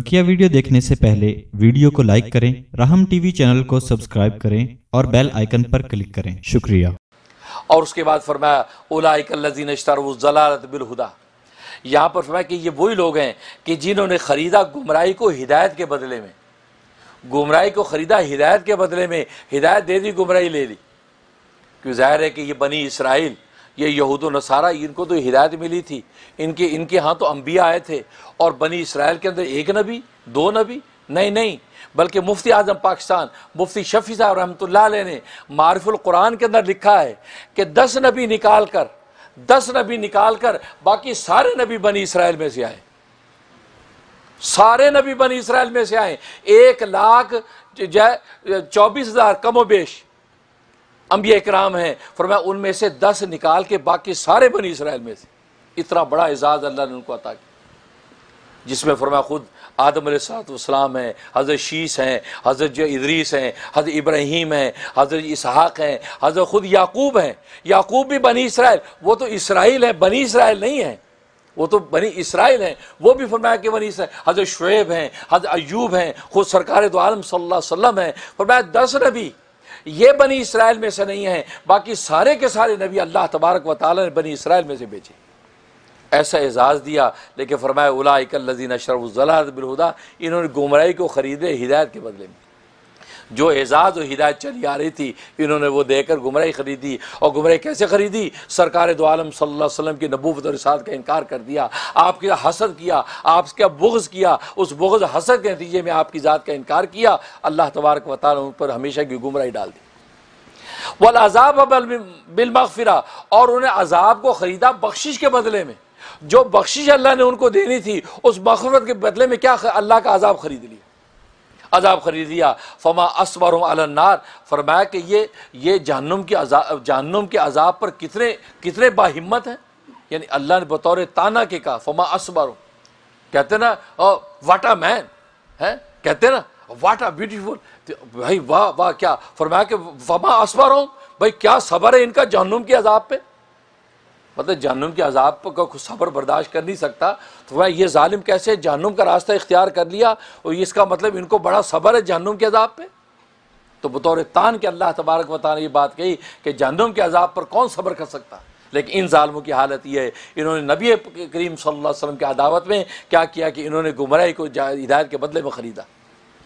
बकिया वीडियो देखने से पहले वीडियो को लाइक करें राहम टीवी चैनल को सब्सक्राइब करें और बेल आइकन पर क्लिक करें शुक्रिया और उसके बाद फरमाया यहां पर फरमाया कि ये वही लोग हैं कि जिन्होंने ख़रीदा गुमराई को हिदायत के बदले में गुमराई को ख़रीदा हिदायत के बदले में हिदायत दे दी गुमराई ले ली क्यों जाहिर है कि ये बनी इसराइल ये यहूद नसारा इनको तो हिदायत मिली थी इनके इनके यहाँ तो अम्बिया आए थे और बनी इसराइल के अंदर एक नबी दो नबी नहीं नहीं बल्कि मुफ्ती आजम पाकिस्तान मुफ्ती शफी साहब रहमत ने कुरान के अंदर लिखा है कि दस नबी निकाल कर दस नबी निकाल कर बाकी सारे नबी बनी इसराइल में से आए सारे नबी बनी इसराइल में से आए एक लाख चौबीस हज़ार कमो बेश अम्बिया इक्राम हैं फरमाया उनमें से दस निकाल के बाकी सारे बनी इसराइल में से इतना बड़ा एजाज़ अल्लाह ने उनको अता किया जिसमें फरमाया खुद आदम सातम हैं हज़रत शीश हैं हज़रत इदरीस हैं हज़रत इब्राहीम हैं हज़रत इसहाक़ हैं हज़रत ख़ुद याकूब हैं याकूब भी बनी इसराइल वो तो इसराइल हैं बनी इसराइल नहीं हैं वो तो बनी इसराइल हैं वो भी फरमाया कि बनी इसराइल हज़रत शुएब हैं हज़रत अयूब हैं खुद सरकार दो आलम सल्ला वसम हैं फरमाया दस नबी ये बनी इसराइल में से नहीं है बाकी सारे के सारे नबी अल्लाह तबारक व ताली ने बनी इसराइल में से भेजे ऐसा एजाज़ दिया लेकिन फरमाया उलाकल्लिन अशरफुलदा इन्होंने गुमराही को ख़रीदे हिदायत के बदले में जो एजाज़ और हिदायत चली आ रही थी इन्होंने वो देकर गुमराही खरीदी और गुमराही कैसे खरीदी सरकार दो आलम सल्लम की नबूबत और साथ का इनकार कर दिया आपके हसद किया आपका बुग्ज़ किया उस बुग्ज़ हसद के नतीजे में आपकी ज़ात का इनकार किया अल्लाह तबारक उन पर हमेशा की गुमराही डाल दी वल अजाब बिलमगफिरा और उन्हें अजाब को ख़रीदा बख्शिश के बदले में जो बख्शिश अल्लाह ने उनको देनी थी उस मखफरत के बदले में क्या अल्लाह का अजाब खरीद लिया अजाब खरीद लिया फमा असवर अलनार फरमाया कि ये ये जहनुम के अजाब के अजाब पर कितने कितने बाहिम्मत हैं यानी अल्लाह ने बतौर ताना के कहा फमा असबर कहते ना वाट आ मैन है कहते ना वाट आ ब्यूटीफुल भाई वाह वाह क्या फरमाया कि फमा असबर भाई क्या सबर है इनका जहनुम के अजाब पर मतलब जहनुम के अजाब का सबर बर्दाश्त कर नहीं सकता तो वह ये ालिम कैसे जहनुम का रास्ता इख्तियार कर लिया और इसका मतलब इनको बड़ा सब्र है जहनुम के अजाब पर तो बतौर तान के अल्लाह तबारक वाली ने ये बात कही कि जहनुम के अजाब पर कौन सब्र कर सकता है लेकिन इन ालमों की हालत यह है इन्होंने नबी करीम सल वसम की अदावत में क्या किया कि इन्होंने गुमराही को हिदायत के बदले में ख़रीदा